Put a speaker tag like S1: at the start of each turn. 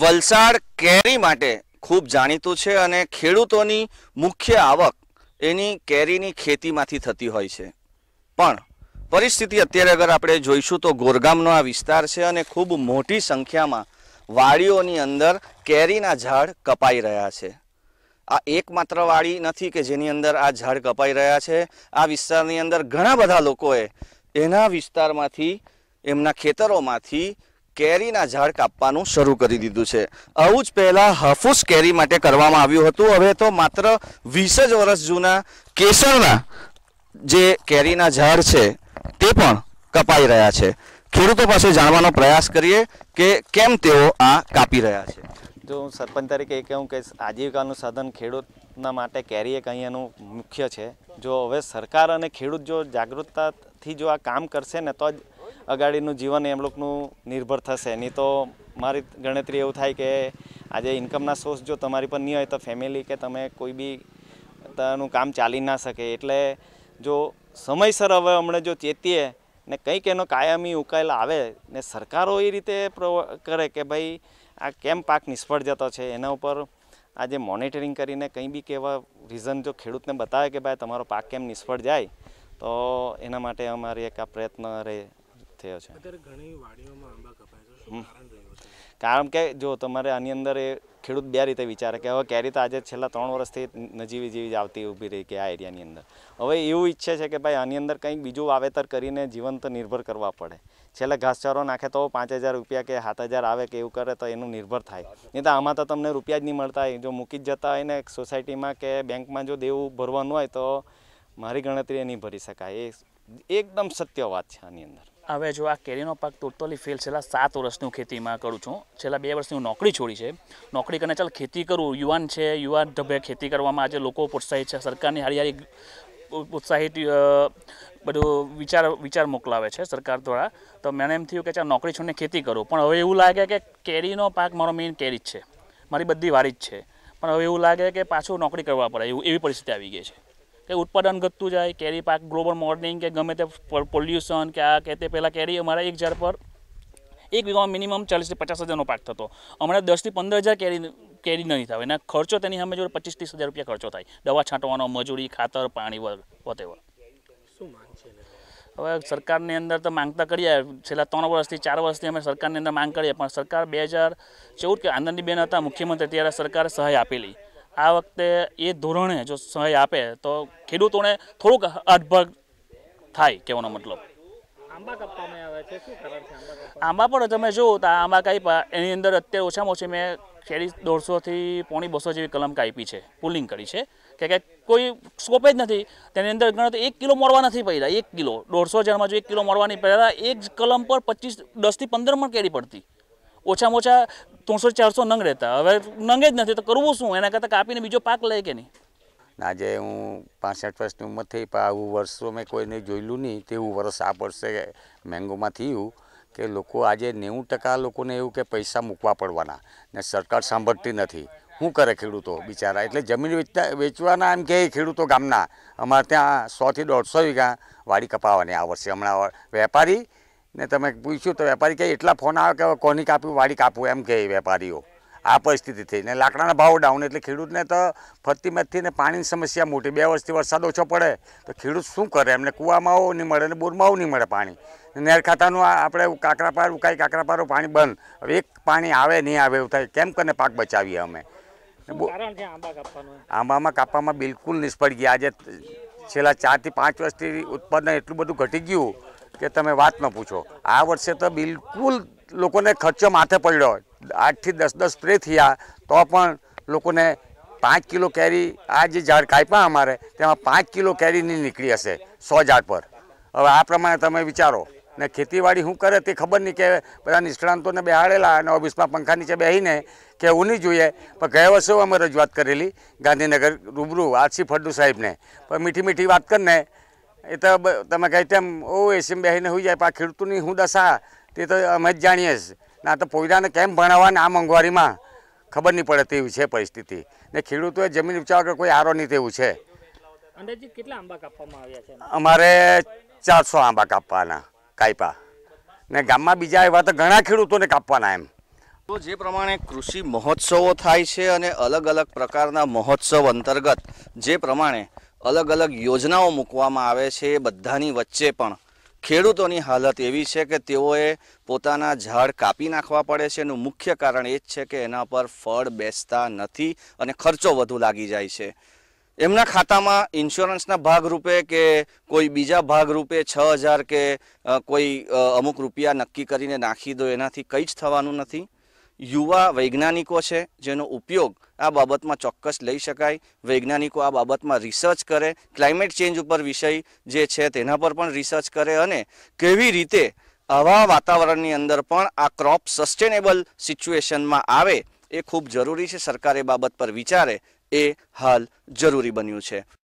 S1: વલસાડ કેરી માટે ખૂબ જાણીતું છે અને ખેડૂતોની મુખ્ય આવક એની કેરીની ખેતીમાંથી થતી હોય છે પણ પરિસ્થિતિ અત્યારે અગર આપણે જોઈશું તો ગોરગામનો આ વિસ્તાર છે અને ખૂબ મોટી સંખ્યામાં વાડીઓની અંદર કેરીના ઝાડ કપાઈ રહ્યા છે આ એકમાત્ર વાડી નથી કે જેની અંદર આ ઝાડ કપાઈ રહ્યા છે આ વિસ્તારની અંદર ઘણા બધા લોકોએ એના વિસ્તારમાંથી એમના ખેતરોમાંથી કેરીના ઝાડ કાપવાનું શરૂ કરી દીધું છે આવું જ પહેલાં હાફૂસ કેરી માટે કરવામાં આવ્યું હતું હવે તો માત્ર વીસ જ વર્ષ જૂના કેસરના જે કેરીના ઝાડ છે તે પણ કપાઈ રહ્યા છે ખેડૂતો પાસે જાણવાનો પ્રયાસ કરીએ કે કેમ તેઓ
S2: આ
S3: કાપી રહ્યા છે
S2: તો હું સરપંચ તરીકે એ કહું કે આજીવિકાનું સાધન ખેડૂતના માટે કેરી એક અહીંયાનું મુખ્ય છે જો હવે સરકાર અને ખેડૂત જો જાગૃતતાથી જો આ કામ કરશે ને તો જ અગાડીનું જીવન એમ લોકોનું નિર્ભર થશે નહીં તો મારી ગણતરી એવું થાય કે આજે ઇન્કમના સોર્સ જો તમારી પર નહીં હોય તો ફેમિલી કે તમે કોઈ બી તાનું કામ ચાલી ના શકે એટલે જો સમયસર હવે હમણાં જો ચેતીએ ને કંઈક એનો કાયમી ઉકેલ આવે ને સરકારો એ રીતે કરે કે ભાઈ આ કેમ પાક નિષ્ફળ જતો છે એના ઉપર આજે મોનિટરિંગ કરીને કંઈ બી કેવા રીઝન જો ખેડૂતને બતાવે કે ભાઈ તમારો પાક કેમ નિષ્ફળ જાય તો એના માટે અમારી એક આ પ્રયત્ન રહે થયો છે કારણ કે જો તમારે આની અંદર એ ખેડૂત બે રીતે વિચારે કે હવે કેરી તો આજે છેલ્લા ત્રણ વર્ષથી નજીવી જીવી જ આવતી ઊભી રહી કે આ એરિયાની અંદર હવે એવું ઈચ્છે છે કે ભાઈ આની અંદર કંઈક બીજું વાવેતર કરીને જીવંત નિર્ભર કરવા પડે છેલ્લે ઘાસચારો નાખે તો પાંચ હજાર રૂપિયા કે સાત હજાર આવે કે એવું કરે તો એનું નિર્ભર થાય નહીં તો આમાં તો તમને રૂપિયા જ નહીં મળતા હોય જો મૂકી જ જતા હોય ને સોસાયટીમાં કે બેંકમાં જો દેવું ભરવાનું હોય તો મારી ગણતરી એ નહીં ભરી શકાય એ એકદમ સત્ય વાત છે આની અંદર હવે જો આ કેરીનો પાક
S4: ટોટલી ફેલ છેલ્લા સાત વર્ષની હું ખેતીમાં કરું છું છેલ્લા બે વર્ષની હું નોકરી છોડી છે નોકરી કરીને ચાલ ખેતી કરું યુવાન છે યુવાન ઢબે ખેતી કરવામાં આજે લોકો પ્રોત્સાહિત છે સરકારની હારી હારી પ્રોત્સાહિત બધું વિચાર વિચાર મોકલાવે છે સરકાર દ્વારા તો મને એમ થયું કે ચાલ નોકરી છોડીને ખેતી કરું પણ હવે એવું લાગે કે કેરીનો પાક મારો મેઇન કેરી જ છે મારી બધી વાડી જ છે પણ હવે એવું લાગે કે પાછું નોકરી કરવા પડે એવું એવી પરિસ્થિતિ આવી ગઈ છે કંઈ ઉત્પાદન ઘટતું જાય કેરી પાક ગ્લોબલ મોર્નિંગ કે ગમે તે પોલ્યુશન કે આ કે તે પહેલાં કેરી અમારા એક ઝાડ પર એક વીઘામાં મિનિમમ ચાલીસથી પચાસ હજારનો પાક થતો હમણાં દસથી પંદર હજાર કેરી કેરી નહીં થાય એના ખર્ચો તેની સામે જોડે પચીસ ત્રીસ હજાર રૂપિયા ખર્ચો થાય દવા છાંટવાનો મજૂરી ખાતર પાણી વોટેવર શું માંગ છે હવે સરકારની અંદર તો માંગતા કરીએ છેલ્લા ત્રણ વર્ષથી ચાર વર્ષથી અમે સરકારની અંદર માંગ કરીએ પણ સરકાર બે હજાર ચૌદ કે આનંદીબેન હતા મુખ્યમંત્રી ત્યારે સરકારે સહાય આપેલી આ વખતે એ ધોરણે જો સહાય આપે તો ખેડૂતોને થોડુંક હદભગ થાય કહેવાનો મતલબ આંબા પણ તમે જુઓ તો આંબા કાપા એની અંદર અત્યારે ઓછામાં ઓછી મેં ખેડી દોઢસોથી પોણી બસો જેવી કલમ કાપી છે પુલિંગ કરી છે કે કે કોઈ સ્કોપ જ નથી તેની અંદર ગણતરી એક કિલો મળવા નથી પહેલા એક કિલો દોઢસો જણમાં જો એક કિલો મળવાની પહેલાં એક કલમ પર પચીસ દસથી પંદર મણ કેરી પડતી ઓછામાં ઓછા ત્રણસો ચારસો નંગ રહેતા હવે નંગે જ નથી તો કરવું શું એના કરતાં કાપીને બીજો પાક લે કે નહીં
S3: ના આજે હું પાસઠ વર્ષની ઉંમર થઈ પણ આવું વર્ષો મેં કોઈને જોયેલું નહીં તેવું વર્ષ આ વર્ષે મેંગોમાં થયું કે લોકો આજે નેવું ટકા લોકોને એવું કે પૈસા મૂકવા પડવાના ને સરકાર સાંભળતી નથી શું કરે ખેડૂતો બિચારા એટલે જમીન વેચતા વેચવાના એમ કે ખેડૂતો ગામના અમારે ત્યાં સોથી દોઢસો વીઘા વાડી કપાવવાની આ વર્ષે હમણાં વેપારી ને તમે પૂછ્યું તો વેપારી કહે એટલા ફોન આવે કે કોની કાપ્યું વાડી કાપવું એમ કહે વેપારીઓ આ પરિસ્થિતિ થઈ ને લાકડાના ભાવ ડાઉન એટલે ખેડૂતને તો ફરતી મતથી ને પાણીની સમસ્યા મોટી બે વર્ષથી વરસાદ ઓછો પડે તો ખેડૂત શું કરે એમને કૂવામાં આવો નહીં મળે ને બોરમાં આવું નહીં મળે પાણી નેર ખાતાનું આપણે કાકરાપાર ઉકાઈ કાકરાપારો પાણી બંધ હવે એક પાણી આવે નહીં આવે એવું થાય કેમ કરીને પાક બચાવીએ અમે આંબામાં કાપવામાં બિલકુલ નિષ્ફળ ગયા આજે છેલ્લા ચારથી પાંચ વર્ષથી ઉત્પાદન એટલું બધું ઘટી ગયું કે તમે વાત ન પૂછો આ વર્ષે તો બિલકુલ લોકોને ખર્ચો માથે પડ્યો આઠથી દસ દસ સ્પ્રે થયા તો પણ લોકોને પાંચ કિલો કેરી આ જે ઝાડ કાપ્યા અમારે તેમાં પાંચ કિલો કેરીની નીકળી હશે સો ઝાડ પર હવે આ પ્રમાણે તમે વિચારો ને ખેતીવાડી શું કરે તે ખબર નહીં કે બધા નિષ્ણાંતોને બેહાડેલા અને ઓફિસમાં પંખા નીચે બેસીને કહેવું નહીં જોઈએ પણ ગયા વર્ષે અમે રજૂઆત કરેલી ગાંધીનગર રૂબરૂ આરસી ફળદુ સાહેબને પણ મીઠી મીઠી વાત કરીને એ તો તમે કહી તેમ ઓ એસીમ બેસીને હોઈ જાય પણ આ ખેડૂતોની હું દશા તે તો અમે જ જાણીએ જ ના તો પોયરાને કેમ ભણાવવાના આ મોંઘવારીમાં ખબર નહીં પડે તેવી છે પરિસ્થિતિ ને ખેડૂતોએ જમીન ઉપચાવ કોઈ આરો નહીં તેવું છે અમારે ચારસો આંબા કાપવાના
S1: કાયપા ને ગામમાં બીજા એવા તો ઘણા ખેડૂતોને કાપવાના એમ તો જે પ્રમાણે કૃષિ મહોત્સવો થાય છે અને અલગ અલગ પ્રકારના મહોત્સવ અંતર્ગત જે પ્રમાણે અલગ અલગ યોજનાઓ મૂકવામાં આવે છે એ બધાની વચ્ચે પણ ખેડૂતોની હાલત એવી છે કે તેઓએ પોતાના ઝાડ કાપી નાખવા પડે છે એનું મુખ્ય કારણ એ જ છે કે એના પર ફળ બેસતા નથી અને ખર્ચો વધુ લાગી જાય છે એમના ખાતામાં ઇન્સ્યોરન્સના ભાગરૂપે કે કોઈ બીજા ભાગરૂપે છ હજાર કે કોઈ અમુક રૂપિયા નક્કી કરીને નાખી દો એનાથી કંઈ જ થવાનું નથી યુવા વૈજ્ઞાનિકો છે જેનો ઉપયોગ આ બાબતમાં ચોક્કસ લઈ શકાય વૈજ્ઞાનિકો આ બાબતમાં રિસર્ચ કરે ક્લાઇમેટ ચેન્જ ઉપર વિષય જે છે તેના પર પણ રિસર્ચ કરે અને કેવી રીતે આવા વાતાવરણની અંદર પણ આ ક્રોપ સસ્ટેનેબલ સિચ્યુએશનમાં આવે એ ખૂબ જરૂરી છે સરકારે બાબત પર વિચારે એ હાલ જરૂરી બન્યું છે